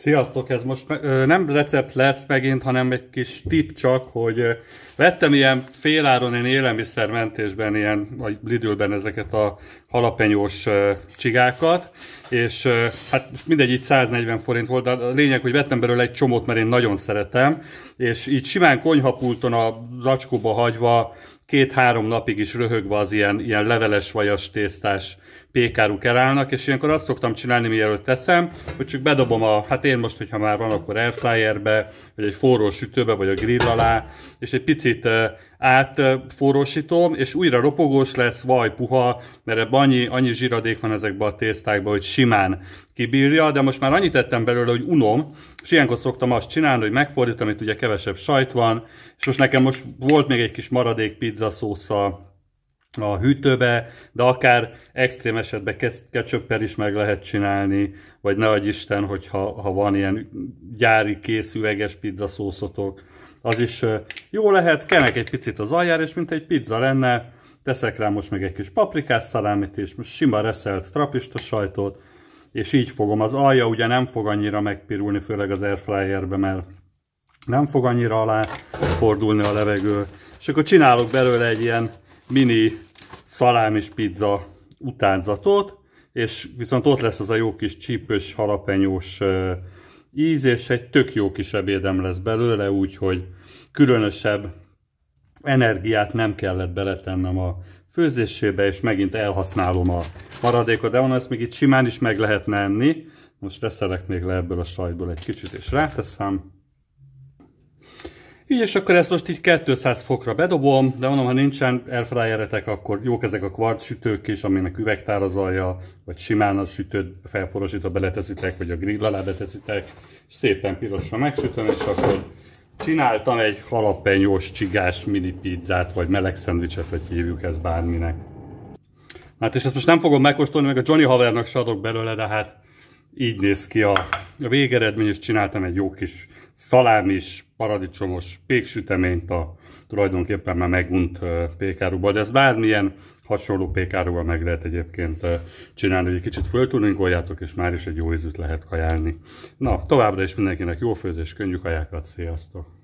Sziasztok, ez most ö, nem recept lesz megint, hanem egy kis tip csak, hogy ö, vettem ilyen féláron én élelmiszermentésben, ilyen, vagy Lidülben ezeket a halapenyós ö, csigákat, és hát most mindegy, így 140 forint volt, de a lényeg, hogy vettem belőle egy csomót, mert én nagyon szeretem, és így simán konyhapulton a zacskóba hagyva két-három napig is röhögve az ilyen, ilyen leveles vajas tésztás pékáruk elállnak, és ilyenkor azt szoktam csinálni, mielőtt teszem, hogy csak bedobom a, hát én most, hogyha már van, akkor airfryerbe, vagy egy forró sütőbe, vagy a grill alá, és egy picit átforrósítom, és újra ropogós lesz, vaj puha, mert ebben annyi, annyi zsíradék van ezekben a tésztákban, hogy simán kibírja, de most már annyit tettem belőle, hogy unom, és ilyenkor szoktam azt csinálni, hogy megfordítom, itt ugye kevesebb sajt van, és most nekem most volt még egy kis maradék pizza szósza, a hűtőbe, de akár extrém esetben ketchuppel is meg lehet csinálni, vagy ne adj Isten, hogyha ha van ilyen gyári kész üveges pizzaszószotok, az is jó lehet, kenek egy picit az aljára, és mint egy pizza lenne, teszek rá most meg egy kis paprikás szalámit, és most sima reszelt trapista sajtot, és így fogom. Az alja ugye nem fog annyira megpirulni, főleg az airfryerbe, mert nem fog annyira alá fordulni a levegő. És akkor csinálok belőle egy ilyen mini szalám és pizza utánzatot, és viszont ott lesz az a jó kis csípős, halapenyós íz, és egy tök jó kis ebédem lesz belőle, úgyhogy különösebb energiát nem kellett beletennem a főzésébe, és megint elhasználom a maradékot, de onnan ezt még itt simán is meg lehetne enni. Most reszelek még le ebből a sajtból egy kicsit, és ráteszem. Így, és akkor ezt most így 200 fokra bedobom, de mondom, ha nincsen airfryeretek, akkor jók ezek a kvarc sütők is, aminek üvegtárazalja, vagy simán a sütőt felforosítva beleteszitek, vagy a grill alá beteszitek, és szépen pirosra megsütöm, és akkor csináltam egy halapenyós csigás mini pizzát, vagy meleg szendvicset, vagy hívjuk ezt bárminek. Hát és ezt most nem fogom megkóstolni, meg a Johnny havernak se adok belőle, de hát így néz ki a, a végeredmény, és csináltam egy jó kis szalámis, paradicsomos péksüteményt a tulajdonképpen már megunt pékáruba, de ez bármilyen hasonló pékáruba meg lehet egyébként csinálni, hogy egy kicsit föltúringoljátok, és már is egy jó ízűt lehet kajálni. Na, továbbra is mindenkinek jó főzés, könnyű kajákat, sziasztok!